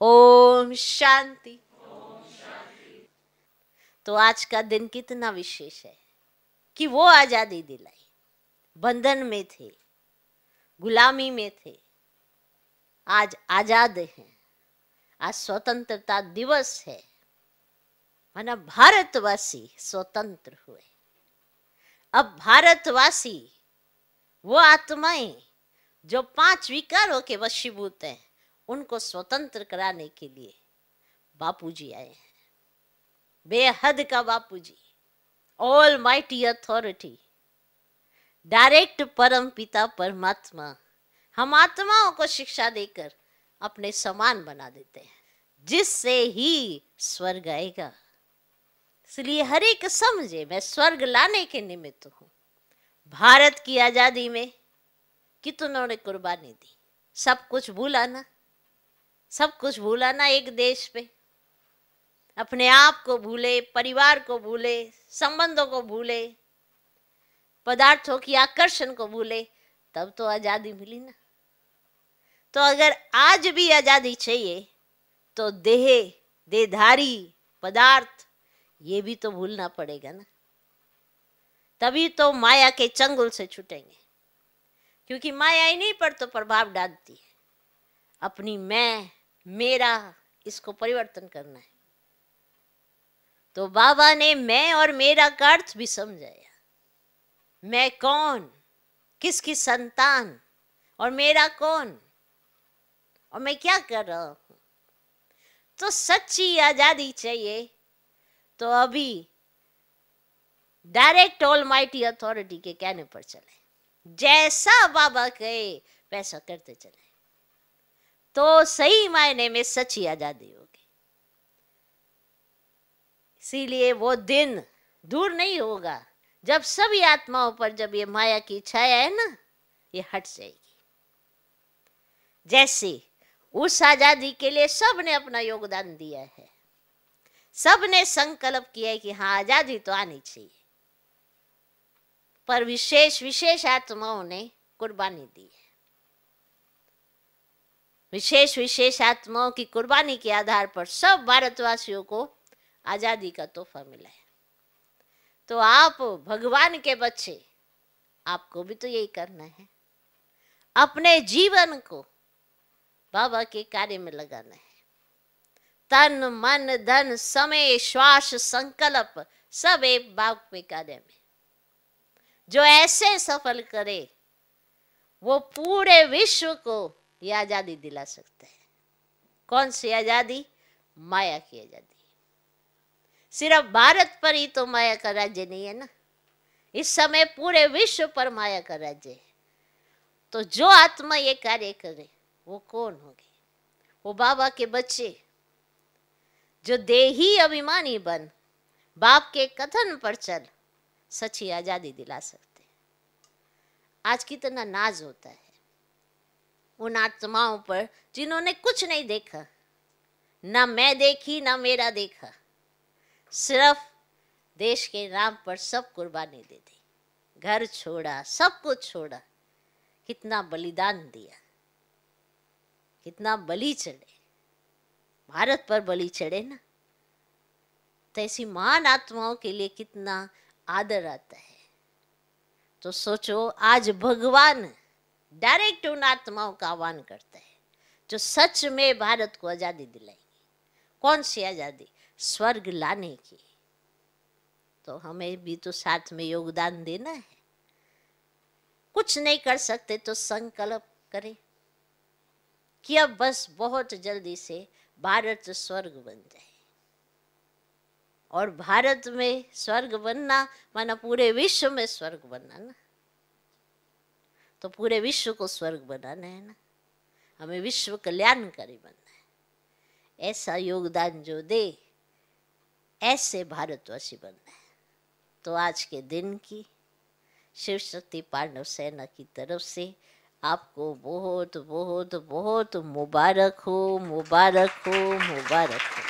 ओम शांति तो आज का दिन कितना विशेष है कि वो आजादी दिलाई बंधन में थे गुलामी में थे आज आजाद हैं आज स्वतंत्रता दिवस है माना भारतवासी स्वतंत्र हुए अब भारतवासी वो आत्माएं जो पांच विकारों के वशीभूत हैं उनको स्वतंत्र कराने के लिए बापू जी आए हैं बेहद का बापू जी ऑल माइटी अथॉरिटी डायरेक्ट परम पिता परमात्मा हम आत्माओं को शिक्षा देकर अपने समान बना देते हैं जिससे ही स्वर्ग आएगा इसलिए हर एक समझे मैं स्वर्ग लाने के निमित्त हूँ भारत की आजादी में कितनों ने कुर्बानी दी सब कुछ भूला ना सब कुछ भूला ना एक देश पे अपने आप को भूले परिवार को भूले संबंधों को भूले पदार्थों की आकर्षण को भूले तब तो आज़ादी मिली ना तो अगर आज भी आज़ादी चाहिए तो देह देधारी पदार्थ ये भी तो भूलना पड़ेगा ना तभी तो माया के चंगुल से छुटेंगे क्योंकि माया इन्हीं पर तो प्रभाव डालती है अपनी मैं मेरा इसको परिवर्तन करना है तो बाबा ने मैं और मेरा का अर्थ भी समझाया मैं कौन किसकी संतान और मेरा कौन और मैं क्या कर रहा हूं तो सच्ची आजादी चाहिए तो अभी डायरेक्ट ऑल माइटी अथॉरिटी के कहने पर चले जैसा बाबा कहे वैसा करते चले तो सही मायने में सच्ची आज़ादी होगी इसीलिए वो दिन दूर नहीं होगा जब सभी आत्माओं पर जब ये माया की छाया है ना ये हट जाएगी जैसे उस आज़ादी के लिए सब ने अपना योगदान दिया है सब ने संकल्प किया है कि हाँ आज़ादी तो आनी चाहिए पर विशेष विशेष आत्माओं ने कुर्बानी दी है विशेष विशेष आत्माओं की कुर्बानी के आधार पर सब भारतवासियों को आज़ादी का तोहफा मिला है तो आप भगवान के बच्चे आपको भी तो यही करना है अपने जीवन को बाबा के कार्य में लगाना है तन मन धन समय श्वास संकल्प सब एक बाप के कार्य में जो ऐसे सफल करे वो पूरे विश्व को ये आज़ादी दिला सकता है कौन सी आज़ादी माया की आज़ादी सिर्फ भारत पर ही तो माया का राज्य नहीं है ना इस समय पूरे विश्व पर माया का राज्य है तो जो आत्मा ये कार्य करे वो कौन होगी वो बाबा के बच्चे जो देही अभिमानी बन बाप के कथन पर चल सच्ची आजादी दिला सकते आज कितना नाज होता है उन आत्माओं पर जिन्होंने कुछ नहीं देखा ना मैं देखी ना मेरा देखा सिर्फ देश के नाम पर सब कुर्बानी दे दी घर छोड़ा सब कुछ छोड़ा कितना बलिदान दिया कितना बलि चढ़े भारत पर बलि चढ़े ना तो ऐसी महान आत्माओं के लिए कितना आदर आता है तो सोचो आज भगवान डायरेक्ट उन आत्माओं का आह्वान करते हैं जो सच में भारत को आज़ादी दिलाएंगे कौन सी आज़ादी स्वर्ग लाने की तो हमें भी तो साथ में योगदान देना है कुछ नहीं कर सकते तो संकल्प करें कि अब बस बहुत जल्दी से भारत स्वर्ग बन जाए और भारत में स्वर्ग बनना माना पूरे विश्व में स्वर्ग बनना ना तो पूरे विश्व को स्वर्ग बनाना है ना हमें विश्व कल्याणकारी बनना है ऐसा योगदान जो दे ऐसे भारतवासी बनना है तो आज के दिन की शिव शक्ति पांडव सेना की तरफ से आपको बहुत बहुत बहुत मुबारक हो मुबारक हो मुबारक हो